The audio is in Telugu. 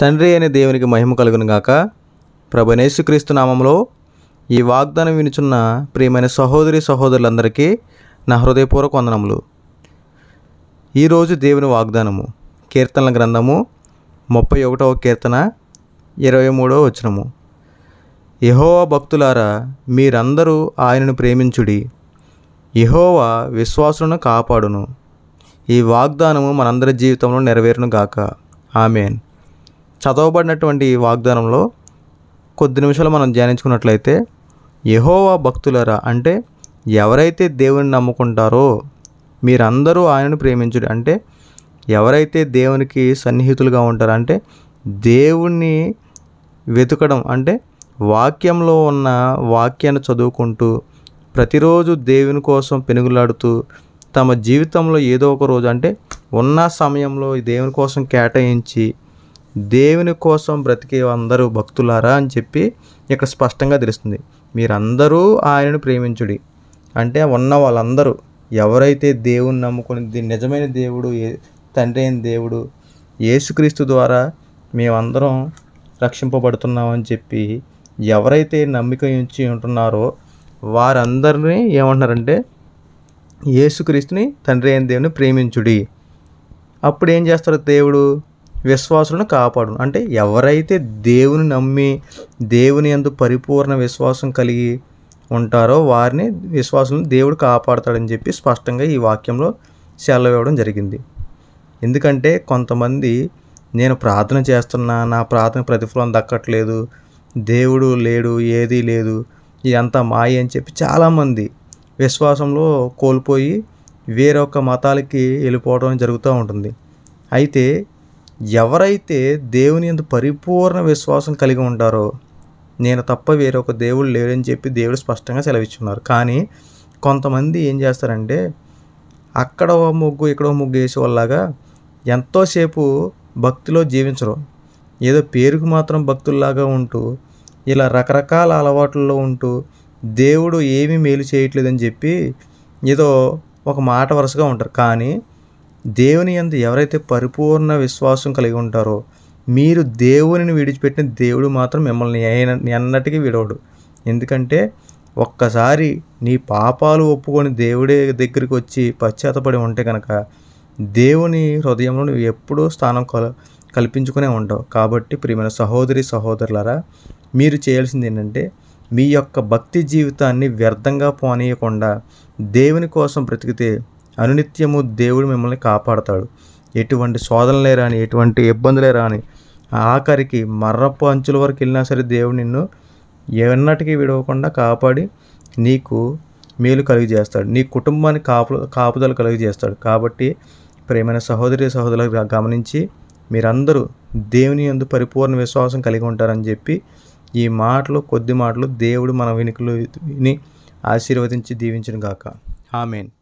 తండ్రి అనే దేవునికి మహిమ కలుగునుగాక క్రీస్తు నామంలో ఈ వాగ్దానం వినుచున్న ప్రియమైన సహోదరి సహోదరులందరికీ నా హృదయపూర్వక వందనములు ఈరోజు దేవుని వాగ్దానము కీర్తనల గ్రంథము ముప్పై ఒకటవ కీర్తన ఇరవై మూడవ వచనము యహోవా భక్తులారా మీరందరూ ఆయనను ప్రేమించుడి యహోవా విశ్వాసులను కాపాడును ఈ వాగ్దానము మనందరి జీవితంలో నెరవేరును గాక ఆమెన్ చదవబడినటువంటి వాగ్దానంలో కొద్ది నిమిషాలు మనం ధ్యానించుకున్నట్లయితే యహోవా భక్తులరా అంటే ఎవరైతే దేవుని నమ్ముకుంటారో మీరందరూ ఆయనను ప్రేమించుడు అంటే ఎవరైతే దేవునికి సన్నిహితులుగా ఉంటారో అంటే దేవుణ్ణి వెతుకడం అంటే వాక్యంలో ఉన్న వాక్యాన్ని చదువుకుంటూ ప్రతిరోజు దేవుని కోసం పెనుగులాడుతూ తమ జీవితంలో ఏదో ఒక రోజు అంటే ఉన్న సమయంలో దేవుని కోసం కేటాయించి దేవుని కోసం బ్రతికే అందరూ భక్తులారా అని చెప్పి ఇక్కడ స్పష్టంగా తెలుస్తుంది మీరందరూ ఆయనను ప్రేమించుడి అంటే ఉన్న వాళ్ళందరూ ఎవరైతే దేవుని నమ్ముకుని నిజమైన దేవుడు తండ్రి అయిన దేవుడు యేసుక్రీస్తు ద్వారా మేమందరం రక్షింపబడుతున్నామని చెప్పి ఎవరైతే నమ్మిక ఉంచి ఉంటున్నారో వారందరినీ ఏమంటున్నారంటే యేసుక్రీస్తుని తండ్రి అయిన దేవుని ప్రేమించుడి అప్పుడు ఏం చేస్తారు దేవుడు విశ్వాసులను కాపాడు అంటే ఎవరైతే దేవుని నమ్మి దేవుని ఎందు పరిపూర్ణ విశ్వాసం కలిగి ఉంటారో వారిని విశ్వాసులను దేవుడు కాపాడతాడని చెప్పి స్పష్టంగా ఈ వాక్యంలో సెలవు జరిగింది ఎందుకంటే కొంతమంది నేను ప్రార్థన చేస్తున్నా నా ప్రార్థన ప్రతిఫలం దక్కట్లేదు దేవుడు లేడు ఏదీ లేదు ఇదంతా మాయ అని చెప్పి చాలామంది విశ్వాసంలో కోల్పోయి వేరొక మతాలకి వెళ్ళిపోవడం జరుగుతూ ఉంటుంది అయితే ఎవరైతే దేవుని ఎందు పరిపూర్ణ విశ్వాసం కలిగి ఉంటారో నేను తప్ప వేరొక దేవుడు లేడని చెప్పి దేవుడు స్పష్టంగా సెలవిచ్చున్నారు కానీ కొంతమంది ఏం చేస్తారంటే అక్కడ ఓ ముగ్గు ఇక్కడ ఓ ముగ్గు వేసే వాళ్ళగా ఎంతోసేపు భక్తిలో జీవించరు ఏదో పేరుకు మాత్రం భక్తుల్లాగా ఉంటూ ఇలా రకరకాల అలవాట్లలో ఉంటూ దేవుడు ఏమీ మేలు చేయట్లేదని చెప్పి ఏదో ఒక మాట వరుసగా ఉంటారు కానీ దేవుని అందు ఎవరైతే పరిపూర్ణ విశ్వాసం కలిగి ఉంటారో మీరు దేవునిని విడిచిపెట్టిన దేవుడు మాత్రం మిమ్మల్ని ఎన్నటికీ విడవడు ఎందుకంటే ఒక్కసారి నీ పాపాలు ఒప్పుకొని దేవుడే దగ్గరికి వచ్చి పశ్చాత్తపడి ఉంటే కనుక దేవుని హృదయంలో నువ్వు ఎప్పుడూ స్థానం కల కల్పించుకునే ఉంటావు కాబట్టి ప్రియమైన సహోదరి సహోదరులరా మీరు చేయాల్సింది ఏంటంటే మీ యొక్క భక్తి జీవితాన్ని వ్యర్థంగా పోనీయకుండా దేవుని కోసం బ్రతికితే అనునిత్యము దేవుడు మిమ్మల్ని కాపాడతాడు ఎటువంటి శోధనలే రాని ఎటువంటి ఇబ్బందులే రాని ఆఖరికి మర్రపు అంచుల వరకు వెళ్ళినా సరే దేవుడు నిన్ను ఎన్నటికీ విడవకుండా కాపాడి నీకు మేలు కలుగు చేస్తాడు నీ కుటుంబాన్ని కాపు కాపుదలు కలుగు చేస్తాడు కాబట్టి ప్రేమైన సహోదరి సహోదరులకు గమనించి మీరందరూ దేవుని ఎందు పరిపూర్ణ విశ్వాసం కలిగి ఉంటారని చెప్పి ఈ మాటలు కొద్ది మాటలు దేవుడు మన వినికిలు విని ఆశీర్వదించి దీవించను గాక ఆమెన్